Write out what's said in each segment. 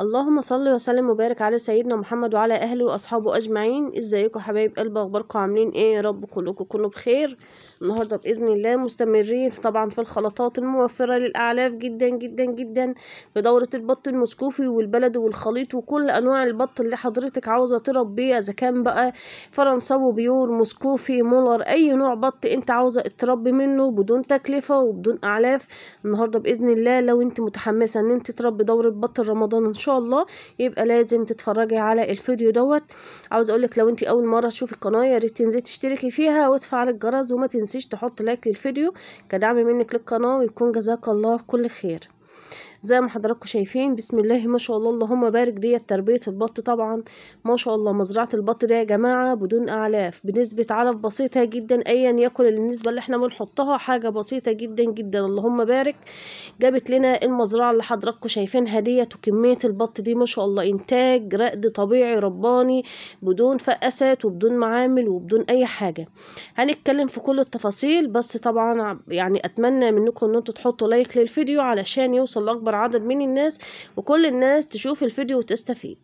اللهم صل وسلم وبارك على سيدنا محمد وعلى اهله واصحابه اجمعين ازيكم حبايب قلب اخباركم عاملين ايه يا رب كلكم كله بخير النهارده باذن الله مستمرين طبعا في الخلطات الموفره للاعلاف جدا جدا جدا في دوره البط المسكوفي والبلد والخليط وكل انواع البط اللي حضرتك عاوزه تربيه اذا كان بقى فرنساوي بيور مسكوفي مولر اي نوع بط انت عاوزه تربي منه بدون تكلفه وبدون اعلاف النهارده باذن الله لو انت متحمسه ان انت تربي دوره بط رمضان ان شاء شاء الله يبقى لازم تتفرجي على الفيديو دوت عاوز اقولك لو انت اول مره تشوفي القناه يا ريت تنزلي تشتركي فيها وتفعلي الجرس وما تنسيش تحط لايك للفيديو كدعم منك للقناه ويكون جزاك الله كل خير زي ما حضراتكم شايفين بسم الله ما شاء الله اللهم بارك ديت تربيه البط طبعا ما شاء الله مزرعه البط ده يا جماعه بدون اعلاف بنسبه علف بسيطه جدا ايا يكن النسبه اللي احنا بنحطها حاجه بسيطه جدا جدا اللهم بارك جابت لنا المزرعه اللي حضراتكم شايفينها ديت وكميه البط دي ما شاء الله انتاج رقد طبيعي رباني بدون فقسات وبدون معامل وبدون اي حاجه هنتكلم في كل التفاصيل بس طبعا يعني اتمنى منكم ان انتوا تحطوا لايك للفيديو علشان يوصل لاكبر اكبر عدد من الناس وكل الناس تشوف الفيديو وتستفيد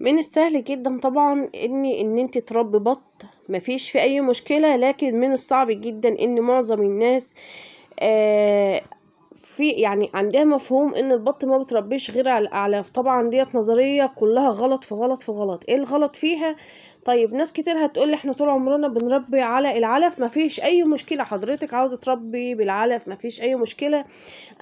من السهل جدا طبعا ان ان انت تربي بط مفيش في اي مشكله لكن من الصعب جدا ان معظم الناس آه في يعني عندها مفهوم ان البط ما بتربيش غير على الاعلاف طبعا ديت نظريه كلها غلط في غلط في غلط ايه الغلط فيها طيب ناس كتير هتقول احنا طول عمرنا بنربي على العلف مفيش اي مشكله حضرتك عاوزه تربي بالعلف مفيش اي مشكله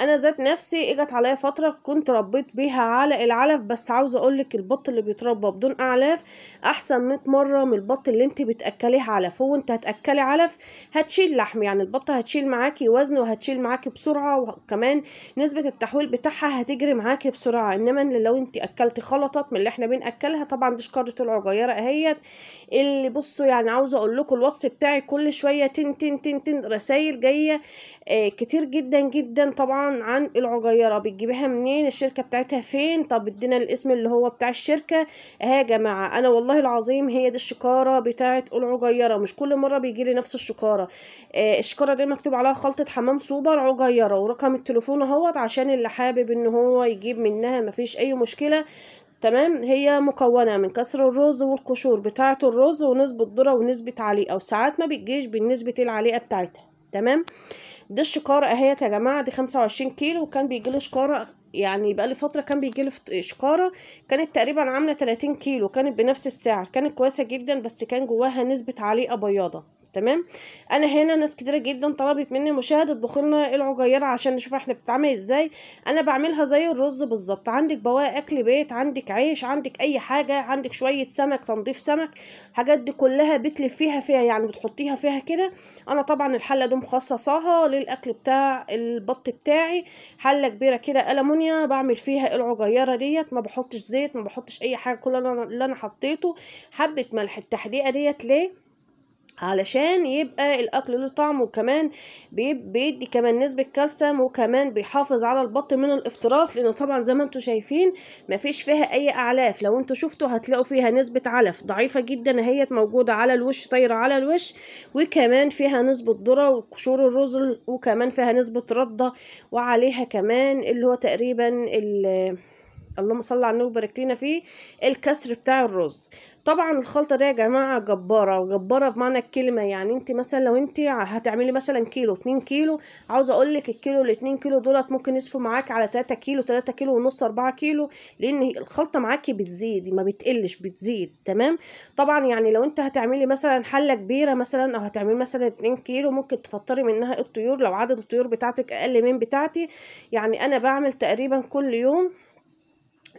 انا ذات نفسي اجت عليا فتره كنت ربيت بيها على العلف بس عاوزه اقولك البط اللي بيتربى بدون اعلاف احسن 100 مره من البط اللي انت بتاكليه علف هو انت هتاكلي علف هتشيل لحم يعني البطه هتشيل معاكي وزن وهتشيل معاكي بسرعه وكمان نسبه التحويل بتاعها هتجري معاكي بسرعه انما لو انت اكلتي خلطات من اللي احنا بناكلها طبعا دي شكاره العجيره اهيت اللي بصوا يعني عاوزه اقول لكم الواتس بتاعي كل شويه تن تن تن تن رسايل جايه آه، كتير جدا جدا طبعا عن العجيره بتجيبيها منين الشركه بتاعتها فين طب ادينا الاسم اللي هو بتاع الشركه اهي يا جماعه انا والله العظيم هي دي الشكاره بتاعه العجيره مش كل مره بيجي لي نفس الشكاره آه، الشكاره دي مكتوب عليها خلطه حمام سوبر عجيره ورقم التليفون اهوت عشان اللي حابب ان هو يجيب منها مفيش اي مشكله تمام هي مكونة من كسر الرز والقشور بتاعة الرز ونسبة ذرة ونسبة عليقة وساعات ما بتجيش بالنسبة العليقة بتاعتها تمام دي الشقارة اهيت يا جماعة دي خمسة وعشرين كيلو وكان بيجيلي شقارة يعني بقالي فترة كان بيجيلي شقارة كانت تقريبا عاملة تلاتين كيلو كانت بنفس السعر كانت كويسة جدا بس كان جواها نسبة عليقة بياضة تمام انا هنا ناس كتيره جدا طلبت مني مشاهده بخورنا إيه العجيره عشان نشوف احنا بتعمل ازاي انا بعملها زي الرز بالظبط عندك بواقي اكل بيت عندك عيش عندك اي حاجه عندك شويه سمك تنظيف سمك الحاجات دي كلها بتلف فيها فيها يعني بتحطيها فيها كده انا طبعا الحله دي مخصصاها للاكل بتاع البط بتاعي حله كبيره كده المونيا بعمل فيها العجيره ديت ما بحطش زيت ما بحطش اي حاجه كل اللي انا حطيته حبه ملح التحديقه ديت ليه علشان يبقى الاكل له طعم وكمان بيدي كمان نسبه كالسيوم وكمان بيحافظ على البطن من الافتراس لان طبعا زي ما انتم شايفين مفيش فيها اي اعلاف لو انتم شفتوا هتلاقوا فيها نسبه علف ضعيفه جدا اهيت موجوده على الوش طايره على الوش وكمان فيها نسبه ذره وقشور الرزل وكمان فيها نسبه رده وعليها كمان اللي هو تقريبا اللي اللهم صل على النبي وبارك لينا فيه الكسر بتاع الرز طبعا الخلطه دي يا جماعه جباره وجباره بمعنى الكلمه يعني انت مثلا لو انت هتعملي مثلا كيلو 2 كيلو عاوزه اقول لك الكيلو ال 2 كيلو دولت ممكن يصفوا معاكي على 3 كيلو 3 كيلو ونص 4 كيلو لان الخلطه معاكي بتزيد ما بتقلش بتزيد تمام طبعا يعني لو انت هتعملي مثلا حله كبيره مثلا او هتعملي مثلا 2 كيلو ممكن تفطري منها الطيور لو عدد الطيور بتاعتك اقل من بتاعتي يعني انا بعمل تقريبا كل يوم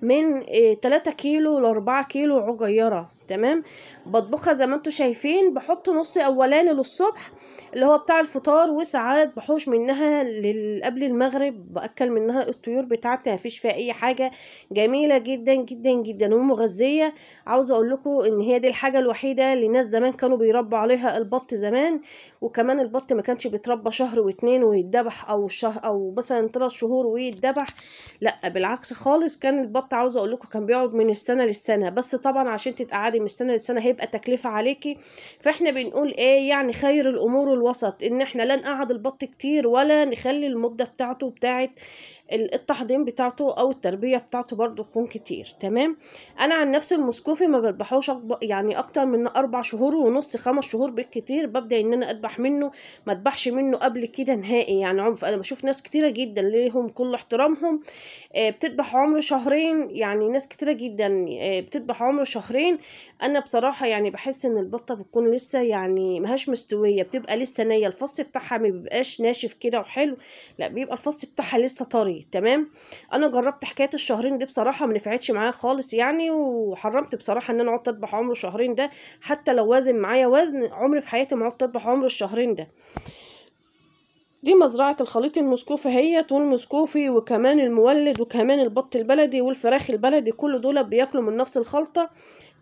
من 3 آه، كيلو ل 4 كيلو عجيرة تمام بطبخها زي ما انتم شايفين بحط نص اولاني للصبح اللي هو بتاع الفطار وساعات بحوش منها قبل المغرب باكل منها الطيور بتاعتي مفيش فيها اي حاجه جميله جدا جدا جدا ومغذيه عاوزه اقول لكم ان هي دي الحاجه الوحيده اللي الناس زمان كانوا بيربوا عليها البط زمان وكمان البط ما كانش بيتربى شهر واتنين ويتذبح او شهر او مثلا ثلاث شهور ويتذبح لا بالعكس خالص كان البط عاوزه اقول لكم كان بيقعد من السنه للسنه بس طبعا عشان تتقعد بعد من السنه للسنه هيبقى تكلفه عليكي فاحنا بنقول ايه يعني خير الامور الوسط ان احنا لا نقعد البط كتير ولا نخلي المده بتاعته بتاعت التحضين بتاعته او التربيه بتاعته برضو تكون كتير تمام انا عن نفسي المسكوفي ما بذبحوش يعني اكتر من اربع شهور ونص خمس شهور بالكتير ببدا ان انا اذبح منه ما اذبحش منه قبل كده نهائي يعني عنف انا بشوف ناس كتيره جدا ليهم كل احترامهم آه، بتذبح عمر شهرين يعني ناس كتيره جدا آه، بتذبح عمر شهرين انا بصراحه يعني بحس ان البطه بتكون لسه يعني مهاش مستويه بتبقى لسه نيه الفص بتاعها ما بيبقاش ناشف كده وحلو لا بيبقى الفص بتاعها لسه طري شويه تمام انا جربت حكايه الشهرين دي بصراحه ما نفعتش معايا خالص يعني وحرمت بصراحه ان انا اقعد اطبخ عمر شهرين ده حتى لو وازن معايا وزن عمري في حياتي ما اقعد اطبخ عمر الشهرين ده دي مزرعة الخليط المسكوفي اهيت مسكوفي وكمان المولد وكمان البط البلدي والفراخ البلدي كل دول بياكلوا من نفس الخلطة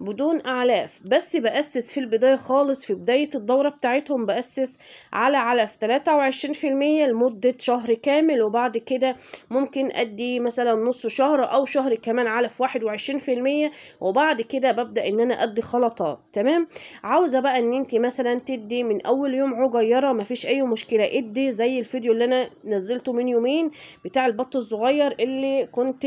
بدون أعلاف بس بأسس في البداية خالص في بداية الدورة بتاعتهم بأسس على علف 23% لمدة شهر كامل وبعد كده ممكن أدي مثلا نص شهر أو شهر كمان علف 21% وبعد كده ببدأ إن أنا أدي خلطات تمام عاوزة بقى إن أنت مثلا تدي من أول يوم عجيرة مفيش أي مشكلة ادي زي الفيديو اللي أنا نزلته من يومين بتاع البط الصغير اللي كنت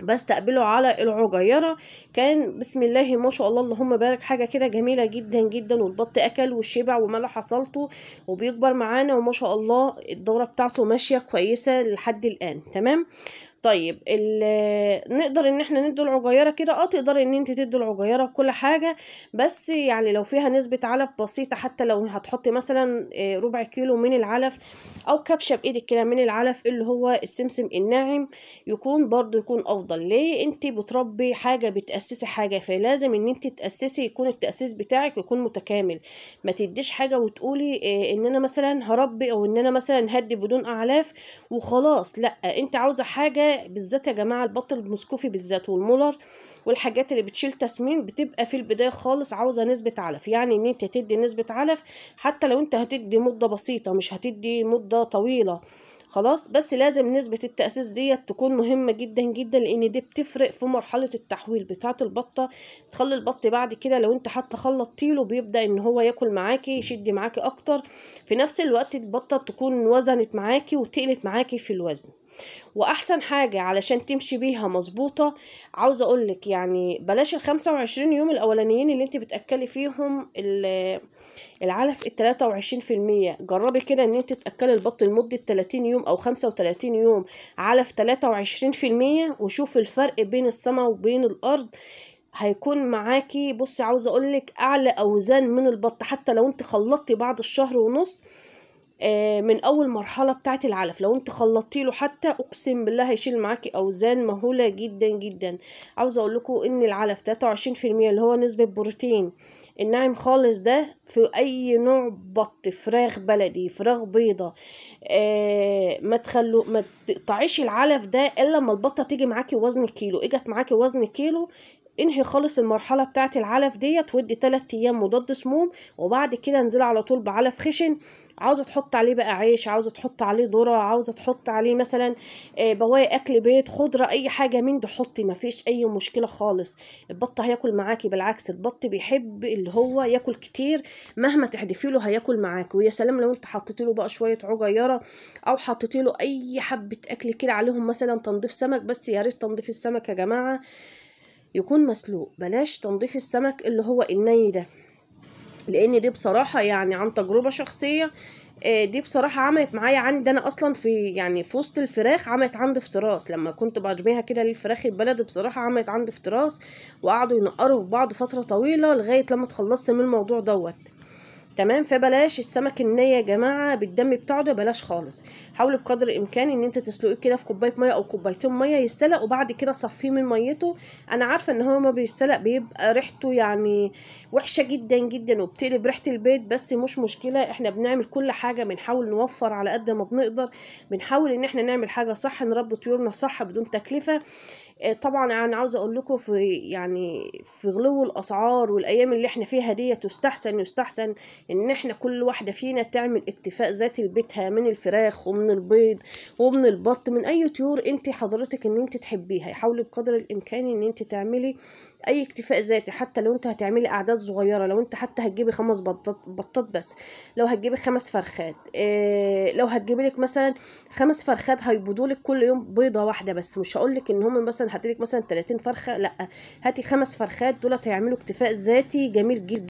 بستقبله على العجيره كان بسم الله ما شاء الله اللهم بارك حاجه كده جميله جدا جدا والبط اكل والشبع وملى حصلته وبيكبر معانا وما شاء الله الدوره بتاعته ماشيه كويسه لحد الان تمام طيب نقدر ان احنا ندي العجيره كده اه تقدري ان انت تدي العجيره كل حاجه بس يعني لو فيها نسبه علف بسيطه حتى لو هتحطي مثلا آه، ربع كيلو من العلف او كبشه بايدك كده من العلف اللي هو السمسم الناعم يكون برضو يكون افضل ليه انت بتربي حاجه بتاسسي حاجه فلازم ان انت تاسسي يكون التاسيس بتاعك يكون متكامل ما تديش حاجه وتقولي آه، ان انا مثلا هربي او ان انا مثلا هدي بدون اعلاف وخلاص لا انت عاوزه حاجه بالذات يا جماعه البط المسكوفي بالذات والمولر والحاجات اللي بتشيل تسمين بتبقى في البدايه خالص عاوزه نسبه علف يعني ان انت تدي نسبه علف حتى لو انت هتدي مده بسيطه مش هتدي مده طويله خلاص بس لازم نسبة التأسيس ديت تكون مهمة جدا جدا لأن دي بتفرق في مرحلة التحويل بتاعة البطة تخلي البط بعد كده لو انت حتى خلطتيله بيبدأ ان هو ياكل معاكي يشد معاكي اكتر في نفس الوقت البطة تكون وزنت معاكي وتقلت معاكي في الوزن واحسن حاجة علشان تمشي بيها مظبوطة عاوزة اقولك يعني بلاش الخمسة وعشرين يوم الاولانيين اللي انت بتأكلي فيهم العلف التلاتة وعشرين في المية جربي كده ان انت تأكلي البط لمدة تلاتين يوم او خمسة وتلاتين يوم علف تلاتة وعشرين في المية وشوفي الفرق بين السما وبين الارض هيكون معاكي بصي عاوزه اقولك اعلى اوزان من البط حتى لو انت خلطتي بعد الشهر ونص آه، من اول مرحله بتاعه العلف لو انت خلطتي له حتى اقسم بالله هيشيل معاكي اوزان مهوله جدا جدا عاوزه اقول لكم ان العلف 23% اللي هو نسبه بروتين الناعم خالص ده في اي نوع بط فراخ بلدي فراخ بيضه آه، ما تخلو ما تقطعيش العلف ده الا لما البطه تيجي معاكي وزن كيلو اجت معاكي وزن كيلو انهي خالص المرحله بتاعت العلف ديت ودي 3 ايام مضاد سموم وبعد كده انزل على طول بعلف خشن عاوزه تحط عليه بقى عيش عاوزه تحط عليه ذره عاوزه تحط عليه مثلا آه، بواقي اكل بيت خضره اي حاجه من ده حطي مفيش اي مشكله خالص البط هياكل معاكي بالعكس البط بيحب اللي هو ياكل كتير مهما تحدفي له هياكل معاكي ويا سلام لو انت حطيتي له بقى شويه عجيره او حطيتي له اي حبه اكل كده عليهم مثلا تنظيف سمك بس يا ريت تنظيف السمك يا جماعه يكون مسلوق بلاش تنظيف السمك اللي هو الني ده لان دي بصراحه يعني عن تجربه شخصيه آه، دي بصراحة عملت معايا عندي أنا أصلا في يعني في وسط الفراخ عملت عندي افتراس لما كنت برميها كده للفراخ البلد بصراحة عملت عندي افتراس وقعدوا ينقروا في بعض فترة طويلة لغاية لما اتخلصت من الموضوع دوت تمام فبلاش السمك النية يا جماعة بالدم بتاعه ده بلاش خالص حاولي بقدر الامكان ان انت تسلقيه كده في كوباية مية او كوبايتين مية يتسلق وبعد كده صفيه من ميته انا عارفة ان هو ما بيتسلق بيبقى ريحته يعني وحشة جدا جدا وبتقلب ريحة البيت بس مش مشكلة احنا بنعمل كل حاجة بنحاول نوفر على قد ما بنقدر بنحاول ان احنا نعمل حاجة صح نربي طيورنا صح بدون تكلفة آه، طبعا انا عاوزه اقول لكم في يعني في غلو الاسعار والايام اللي احنا فيها ديت يستحسن يستحسن ان احنا كل واحدة فينا تعمل اكتفاء ذاتي لبيتها من الفراخ ومن البيض ومن البط من اي طيور انت حضرتك ان انت تحبيها حاولي بقدر الامكان ان انت تعملي اي اكتفاء ذاتي حتى لو انت هتعملي اعداد صغيرة لو انت حتى هتجيبي خمس بطات بطات بس لو هتجيبي خمس فرخات اه لو هتجيبي لك مثلا خمس فرخات هيبيضوا لك كل يوم بيضة واحدة بس مش هقول لك ان هم مثلا هاتلك مثلا 30 فرخة لا هاتي خمس فرخات دولت هيعملوا اكتفاء ذاتي جميل جدا